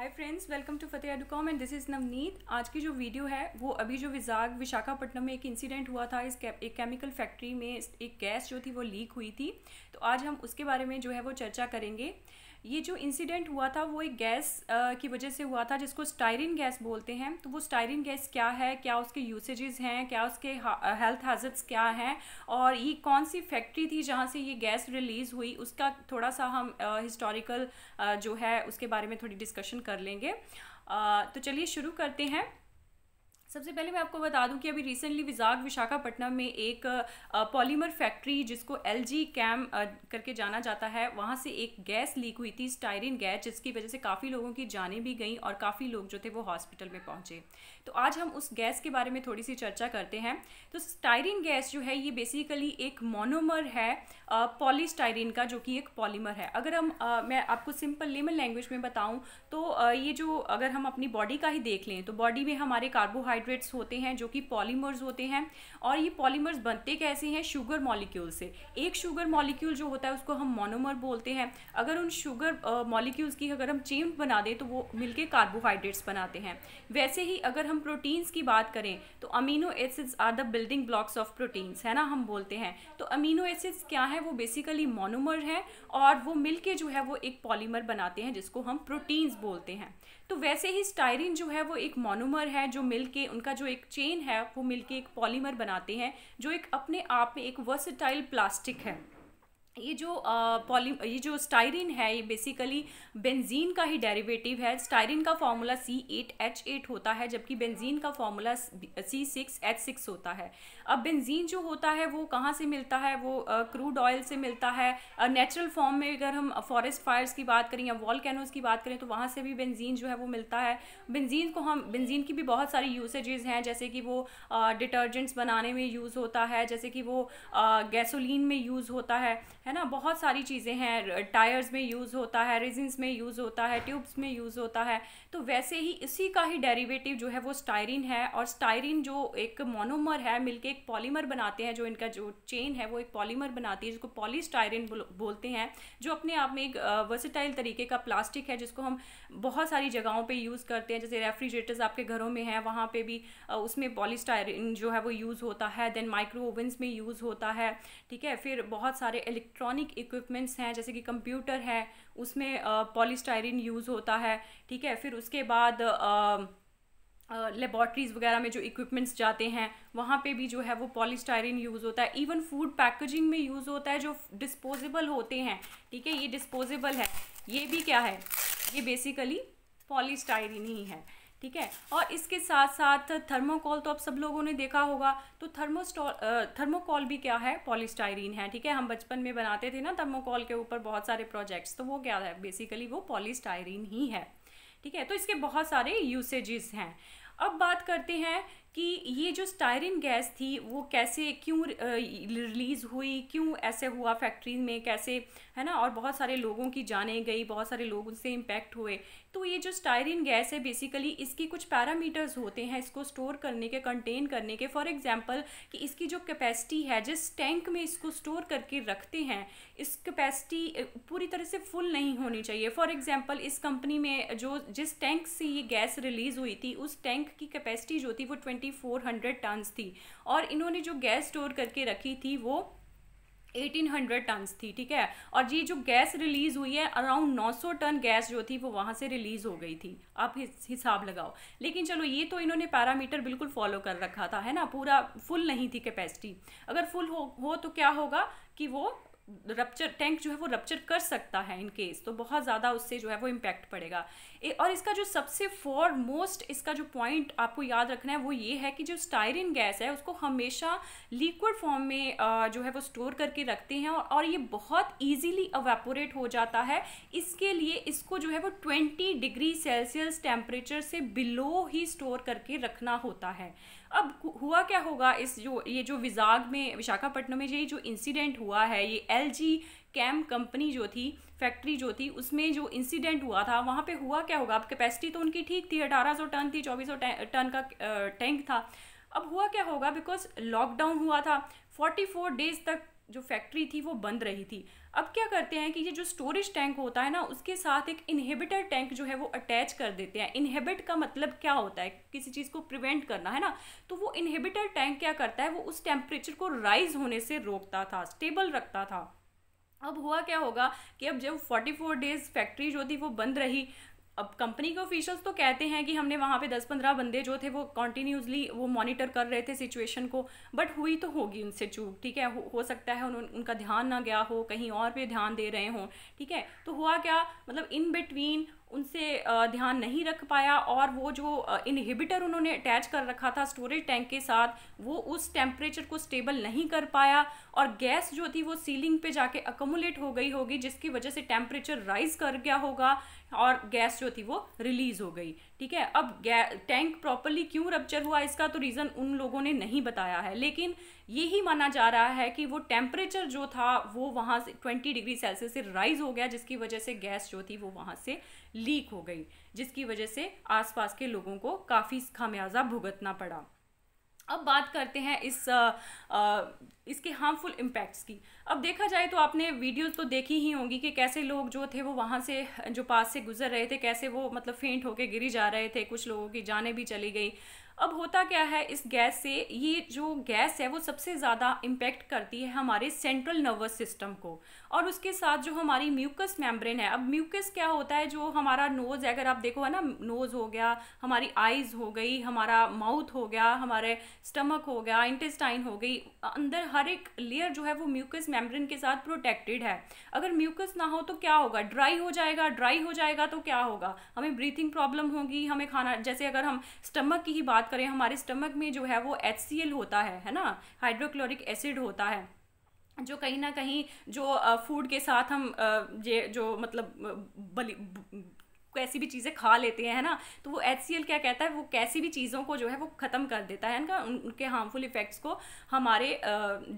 hi friends welcome to Fateh com and this is Navneet आज की जो वीडियो है वो अभी जो विजाग विशाखापट्टनम में एक इंसिडेंट हुआ था इस एक केमिकल फैक्ट्री में एक गैस जो थी वो लीक हुई थी तो आज हम उसके बारे में जो है वो चर्चा करेंगे ये जो इंसिडेंट हुआ था वो एक गैस की वजह से हुआ था जिसको स्टायरिन गैस बोलते हैं तो वो स्टायरिन गैस क्या है क्या उसके यूसेजेस हैं क्या उसके हेल्थ हाजट्स क्या हैं और ये कौन सी फैक्ट्री थी जहाँ से ये गैस रिलीज़ हुई उसका थोड़ा सा हम हिस्टोरिकल जो है उसके बारे में थोड़ी डिस्कशन कर लेंगे तो चलिए शुरू करते हैं सबसे पहले मैं आपको बता दूं कि अभी रिसेंटली विजाग विशाखापट्टनम में एक पॉलीमर फैक्ट्री जिसको एल जी कैम करके जाना जाता है वहाँ से एक गैस लीक हुई थी स्टायरिन गैस जिसकी वजह से काफ़ी लोगों की जानें भी गई और काफ़ी लोग जो थे वो हॉस्पिटल में पहुँचे तो आज हम उस गैस के बारे में थोड़ी सी चर्चा करते हैं तो स्टायरिन गैस जो है ये बेसिकली एक मोनोमर है पॉलीस्टायरिन का जो कि एक पॉलीमर है अगर हम आ, मैं आपको सिंपल लेमन लैंग्वेज में बताऊँ तो आ, ये जो अगर हम अपनी बॉडी का ही देख लें तो बॉडी में हमारे कार्बोहाइड्रेट कार्बोहाइड्रेट्स होते हैं जो कि पॉलीमर्स होते हैं और ये पॉलीमर्स बनते कैसे हैं शुगर मॉलिक्यूल से एक शुगर मॉलिक्यूल जो होता है उसको हम मोनोमर बोलते हैं अगर उन शुगर मॉलिक्यूल्स की अगर हम चेन बना दें तो वो मिलकर कार्बोहाइड्रेट्स बनाते हैं वैसे ही अगर हम प्रोटीन्स की बात करें तो amino acids are the building blocks of proteins है ना हम बोलते हैं तो अमीनो एसिड्स क्या है वो बेसिकली मोनोमर है और वो मिलके जो है वो एक पॉलीमर बनाते हैं जिसको हम प्रोटीन्स बोलते हैं तो वैसे ही स्टायरिन जो है वो एक मोनोमर है जो मिल के उनका जो एक चेन है वो मिलके एक पॉलीमर बनाते हैं जो एक अपने आप में एक वर्सेटाइल प्लास्टिक है ये जो पॉली ये जो स्टायरिन है ये बेसिकली बेंजीन का ही डेरिवेटिव है स्टायरिन का formula C eight H eight होता है जबकि बेंजीन का formula C six H six होता है अब बेंजीन जो होता है वो कहाँ से मिलता है वो क्रूड ऑयल से मिलता है नेचुरल फॉर्म में अगर हम फॉरेस्ट फायर्स की बात करें या वॉल कैनोज की बात करें तो वहाँ से भी बेंजीन जो है वो मिलता है बेंजीन को हम बेंजीन की भी बहुत सारी यूसेजेज़ हैं जैसे कि वो डिटर्जेंट्स बनाने में यूज़ होता है जैसे कि वो गैसोलिन में यूज़ होता है है ना बहुत सारी चीज़ें हैं टायर्स में यूज़ होता है रेजिन्स में यूज़ होता है ट्यूब्स में यूज़ होता है तो वैसे ही इसी का ही डेरिवेटिव जो है वो स्टायरिन है और स्टायरिन जो एक मोनोमर है मिलके एक पॉलीमर बनाते हैं जो इनका जो चेन है वो एक पॉलीमर बनाती है जिसको पॉलीस्टायरिन बोलते हैं जो अपने आप में एक वर्सिटाइल तरीके का प्लास्टिक है जिसको हम बहुत सारी जगहों पर यूज़ करते हैं जैसे रेफ्रिजरेटर्स आपके घरों में हैं वहाँ पर भी उसमें पॉलीस्टायरिन जो है वो यूज़ होता है देन माइक्रो ओवन्स में यूज़ होता है ठीक है फिर बहुत सारे इलेक्ट्रिक इलेक्ट्रॉनिक इक्विपमेंट्स हैं जैसे कि कंप्यूटर है उसमें पॉलीस्टायरिन यूज़ होता है ठीक है फिर उसके बाद लेबॉर्ट्रीज़ वगैरह में जो इक्विपमेंट्स जाते हैं वहाँ पे भी जो है वो पॉलीस्टायरिन यूज़ होता है इवन फूड पैकेजिंग में यूज़ होता है जो डिस्पोजेबल होते हैं ठीक है ये डिस्पोजेबल है ये भी क्या है ये बेसिकली पॉलीस्टायरिन ही है ठीक है और इसके साथ साथ थर्मोकॉल तो आप सब लोगों ने देखा होगा तो थर्मोस्टॉल थर्मोकॉल भी क्या है पॉलीस्टाइरीन है ठीक है हम बचपन में बनाते थे ना थर्मोकॉल के ऊपर बहुत सारे प्रोजेक्ट्स तो वो क्या है बेसिकली वो पॉलीस्टाइरीन ही है ठीक है तो इसके बहुत सारे यूसेजेस हैं अब बात करते हैं कि ये जो स्टायरिन गैस थी वो कैसे क्यों रिलीज़ हुई क्यों ऐसे हुआ फैक्ट्री में कैसे है ना और बहुत सारे लोगों की जाने गई बहुत सारे लोग उनसे इम्पैक्ट हुए तो ये जो स्टायरिन गैस है बेसिकली इसकी कुछ पैरामीटर्स होते हैं इसको स्टोर करने के कंटेन करने के फॉर एग्जांपल कि इसकी जो कैपेसिटी है जिस टैंक में इसको स्टोर करके रखते हैं इस कैपेसिटी पूरी तरह से फुल नहीं होनी चाहिए फॉर एग्ज़ाम्पल इस कंपनी में जो जिस टैंक से ये गैस रिलीज़ हुई थी उस टैंक की कैपेसिटी जो थी वो twenty twenty four hundred tons थी और इन्होंने जो गैस स्टोर करके रखी थी वो 1800 टन्स थी ठीक है और ये जो गैस रिलीज़ हुई है अराउंड 900 टन गैस जो थी वो वहाँ से रिलीज़ हो गई थी आप हिसाब लगाओ लेकिन चलो ये तो इन्होंने पैरामीटर बिल्कुल फॉलो कर रखा था है ना पूरा फुल नहीं थी कैपेसिटी अगर फुल हो, हो तो क्या होगा कि वो रप्चर टैंक जो है वो रप्चर कर सकता है इन केस तो बहुत ज़्यादा उससे जो है वो इम्पैक्ट पड़ेगा ए, और इसका जो सबसे फॉर मोस्ट इसका जो पॉइंट आपको याद रखना है वो ये है कि जो स्टायरिन गैस है उसको हमेशा लिक्विड फॉर्म में आ, जो है वो स्टोर करके रखते हैं और, और ये बहुत ईजीली अवेपोरेट हो जाता है इसके लिए इसको जो है वो ट्वेंटी डिग्री सेल्सियस टेम्परेचर से बिलो ही स्टोर करके रखना होता है अब हुआ क्या होगा इस जो ये जो विजाग में विशाखापट्टनम में ये जो इंसिडेंट हुआ है ये एल जी कैम कंपनी जो थी फैक्ट्री जो थी उसमें जो इंसिडेंट हुआ था वहाँ पे हुआ क्या होगा अब कैपेसिटी तो उनकी ठीक थी सौ टन थी चौबीस सौ टन का टैंक था अब हुआ क्या होगा बिकॉज लॉकडाउन हुआ था फोर्टी फोर डेज तक जो फैक्ट्री थी वो बंद रही थी अब क्या करते हैं कि ये जो स्टोरेज टैंक होता है ना उसके साथ एक इनहिबिटर टैंक जो है वो अटैच कर देते हैं इनहिबिट का मतलब क्या होता है किसी चीज़ को प्रिवेंट करना है ना तो वो इनहिबिटर टैंक क्या करता है वो उस टेम्परेचर को राइज होने से रोकता था स्टेबल रखता था अब हुआ क्या होगा कि अब जब 44 डेज़ फैक्ट्री जो थी वो बंद रही अब कंपनी के ऑफिशियल्स तो कहते हैं कि हमने वहाँ पे दस पंद्रह बंदे जो थे वो कंटिन्यूसली वो मॉनिटर कर रहे थे सिचुएशन को बट हुई तो होगी उनसे चूक ठीक है हो, हो सकता है उन, उनका ध्यान ना गया हो कहीं और पे ध्यान दे रहे हों ठीक है तो हुआ क्या मतलब इन बिटवीन उनसे ध्यान नहीं रख पाया और वो जो इनहिबिटर उन्होंने अटैच कर रखा था स्टोरेज टैंक के साथ वो उस टेम्परेचर को स्टेबल नहीं कर पाया और गैस जो थी वो सीलिंग पे जाके अकोमोलेट हो गई होगी जिसकी वजह से टेम्परेचर राइज कर गया होगा और गैस जो थी वो रिलीज़ हो गई ठीक है अब टैंक प्रॉपरली क्यों रप्चर हुआ इसका तो रीज़न उन लोगों ने नहीं बताया है लेकिन यही माना जा रहा है कि वो टेम्परेचर जो था वो वहाँ से ट्वेंटी डिग्री सेल्सियस से राइज़ हो गया जिसकी वजह से गैस जो थी वो वहाँ से लीक हो गई जिसकी वजह से आसपास के लोगों को काफ़ी खामियाजा भुगतना पड़ा अब बात करते हैं इस आ, आ, इसके हार्मफुल इम्पैक्ट्स की अब देखा जाए तो आपने वीडियोस तो देखी ही होंगी कि कैसे लोग जो थे वो वहाँ से जो पास से गुजर रहे थे कैसे वो मतलब फेंट होके गिरी जा रहे थे कुछ लोगों की जानें भी चली गई अब होता क्या है इस गैस से ये जो गैस है वो सबसे ज़्यादा इम्पेक्ट करती है हमारे सेंट्रल नर्वस सिस्टम को और उसके साथ जो हमारी म्यूकस मेम्ब्रेन है अब म्यूकस क्या होता है जो हमारा नोज़ है अगर आप देखो है ना नोज़ हो गया हमारी आइज़ हो गई हमारा माउथ हो गया हमारे स्टमक हो गया इंटेस्टाइन हो गई अंदर हर एक लेयर जो है वो म्यूकस मेम्ब्रेन के साथ प्रोटेक्टेड है अगर म्यूकस ना हो तो क्या होगा ड्राई हो जाएगा ड्राई हो जाएगा तो क्या होगा हमें ब्रीथिंग प्रॉब्लम होगी हमें खाना जैसे अगर हम स्टमक की ही बात करें हमारे स्टमक में जो है वो एच होता है है ना हाइड्रोक्लोरिक एसिड होता है जो कहीं ना कहीं जो फूड के साथ हम ये जो मतलब बलि कैसी भी चीज़ें खा लेते हैं ना तो वो एच क्या कहता है वो कैसी भी चीज़ों को जो है वो ख़त्म कर देता है उनका उनके हार्मफुल इफ़ेक्ट्स को हमारे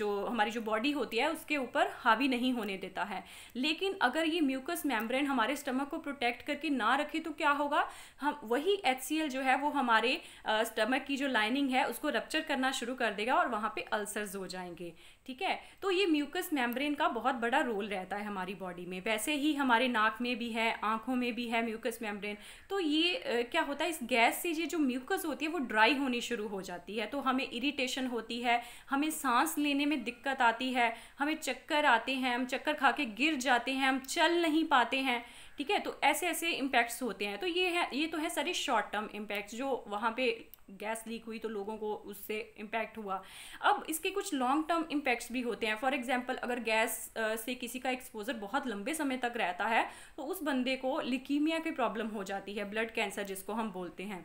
जो हमारी जो बॉडी होती है उसके ऊपर हावी नहीं होने देता है लेकिन अगर ये म्यूकस मेम्ब्रेन हमारे स्टमक को प्रोटेक्ट करके ना रखे तो क्या होगा हम वही एच जो है वो हमारे स्टमक की जो लाइनिंग है उसको रप्चर करना शुरू कर देगा और वहाँ पर अल्सर्स हो जाएंगे ठीक है तो ये म्यूकस मेम्ब्रेन का बहुत बड़ा रोल रहता है हमारी बॉडी में वैसे ही हमारे नाक में भी है आँखों में भी है म्यूकस मेम्ब्रेन तो ये क्या होता है इस गैस से ये जो म्यूकस होती है वो ड्राई होनी शुरू हो जाती है तो हमें इरीटेशन होती है हमें सांस लेने में दिक्कत आती है हमें चक्कर आते हैं हम चक्कर खा के गिर जाते हैं हम चल नहीं पाते हैं ठीक है तो ऐसे ऐसे इम्पैक्ट्स होते हैं तो ये है ये तो है सारे शॉर्ट टर्म इम्पैक्ट्स जो वहाँ पे गैस लीक हुई तो लोगों को उससे इम्पैक्ट हुआ अब इसके कुछ लॉन्ग टर्म इम्पैक्ट्स भी होते हैं फॉर एग्जांपल अगर गैस से किसी का एक्सपोजर बहुत लंबे समय तक रहता है तो उस बंदे को लिकीमिया की प्रॉब्लम हो जाती है ब्लड कैंसर जिसको हम बोलते हैं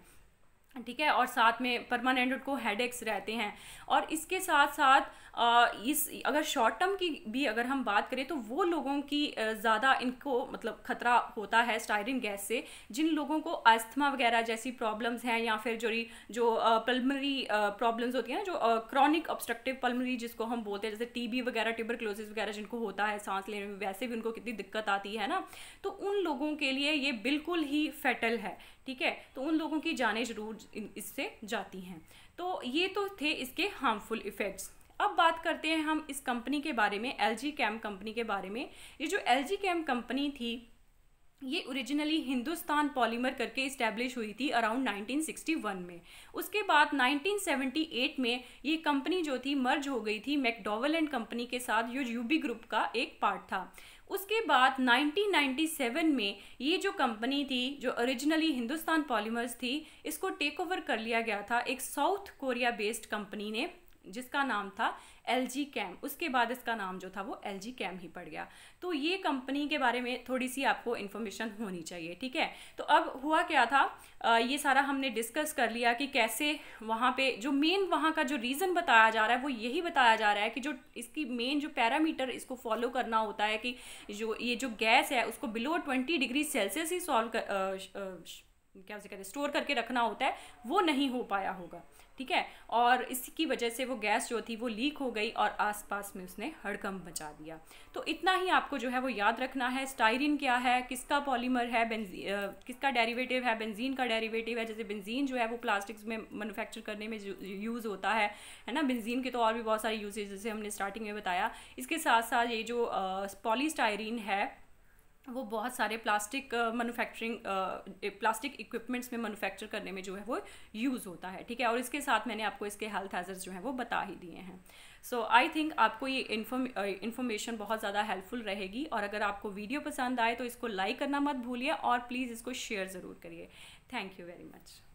ठीक है और साथ में परमानेंट उनको हेड रहते हैं और इसके साथ साथ इस अगर शॉर्ट टर्म की भी अगर हम बात करें तो वो लोगों की ज़्यादा इनको मतलब खतरा होता है स्टायरिन गैस से जिन लोगों को अस्थमा वगैरह जैसी प्रॉब्लम्स हैं या फिर जो जो पल्मरी प्रॉब्लम्स होती हैं ना जो क्रॉनिक ऑब्स्ट्रक्टिव पल्मरी जिसको हम बोलते हैं जैसे टी वगैरह ट्यूबर वगैरह जिनको होता है सांस लेने में वैसे भी उनको कितनी दिक्कत आती है ना तो उन लोगों के लिए ये बिल्कुल ही फेटल है ठीक है तो उन लोगों की जानें जरूर इससे जाती हैं तो ये तो थे इसके हार्मफुल इफ़ेक्ट्स अब बात करते हैं हम इस कंपनी के बारे में एल जी कैम कंपनी के बारे में ये जो एल जी कैम कंपनी थी ये ओरिजिनली हिंदुस्तान पॉलीमर करके इस्टेब्लिश हुई थी अराउंड 1961 में उसके बाद 1978 में ये कंपनी जो थी मर्ज हो गई थी मैकडोवल एंड कंपनी के साथ जो यूबी ग्रुप का एक पार्ट था उसके बाद 1997 में ये जो कंपनी थी जो ओरिजिनली हिंदुस्तान पॉलीमर्स थी इसको टेक ओवर कर लिया गया था एक साउथ कोरिया बेस्ड कंपनी ने जिसका नाम था एल जी कैम उसके बाद इसका नाम जो था वो एल जी कैम ही पड़ गया तो ये कंपनी के बारे में थोड़ी सी आपको इन्फॉर्मेशन होनी चाहिए ठीक है तो अब हुआ क्या था आ, ये सारा हमने डिस्कस कर लिया कि कैसे वहाँ पे जो मेन वहाँ का जो रीज़न बताया जा रहा है वो यही बताया जा रहा है कि जो इसकी मेन जो पैरामीटर इसको फॉलो करना होता है कि जो ये जो गैस है उसको बिलो ट्वेंटी डिग्री सेल्सियस ही सॉल्व कर आ, आ, क्या कहते हैं स्टोर करके रखना होता है वो नहीं हो पाया होगा ठीक है और इसकी वजह से वो गैस जो थी वो लीक हो गई और आसपास में उसने हड़कंप बचा दिया तो इतना ही आपको जो है वो याद रखना है स्टाइरिन क्या है किसका पॉलीमर है बेंजी किसका डेरिवेटिव है बेंजीन का डेरिवेटिव है जैसे बेंजीन जो है वो प्लास्टिक्स में मैनुफैक्चर करने में यूज़ होता है है ना बेंजीन के तो और भी बहुत सारे यूजेज जैसे हमने स्टार्टिंग में बताया इसके साथ साथ ये जो पॉलीस्टायरीन है वो बहुत सारे प्लास्टिक मैन्युफैक्चरिंग प्लास्टिक इक्विपमेंट्स में मैन्युफैक्चर करने में जो है वो यूज़ होता है ठीक है और इसके साथ मैंने आपको इसके हेल्थ हैजर्स जो हैं वो बता ही दिए हैं सो आई थिंक आपको ये इन्फॉर्मेशन बहुत ज़्यादा हेल्पफुल रहेगी और अगर आपको वीडियो पसंद आए तो इसको लाइक करना मत भूलिए और प्लीज़ इसको शेयर ज़रूर करिए थैंक यू वेरी मच